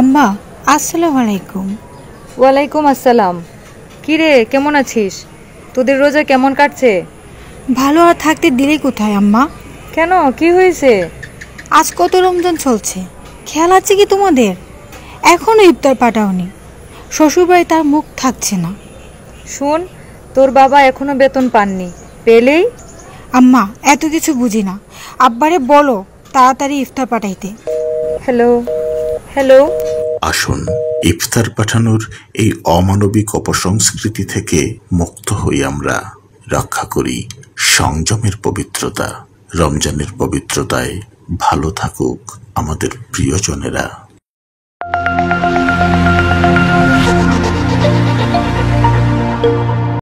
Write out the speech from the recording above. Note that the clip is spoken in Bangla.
আম্মা আসসালামু আলাইকুম ওয়ালাইকুম আসসালাম কিরে কেমন আছিস তোদের রোজা কেমন কাটছে ভালো আর থাকতে দিলে কোথায় আম্মা কেন কি হয়েছে আজ কত রমজান চলছে খেয়াল আছে কি তোমাদের এখনও ইফতার পাঠাওনি শ্বশুরবাড়ি তার মুখ থাকছে না শোন তোর বাবা এখনো বেতন পাননি পেলেই আম্মা এত কিছু বুঝি না আব্বারে বলো তাড়াতাড়ি ইফতার পাঠাইতে হ্যালো হ্যালো আসুন ইফতার পাঠানোর এই অমানবিক অপসংস্কৃতি থেকে মুক্ত হই আমরা রক্ষা করি সংযমের পবিত্রতা রমজানের পবিত্রতায় ভালো থাকুক আমাদের প্রিয়জনেরা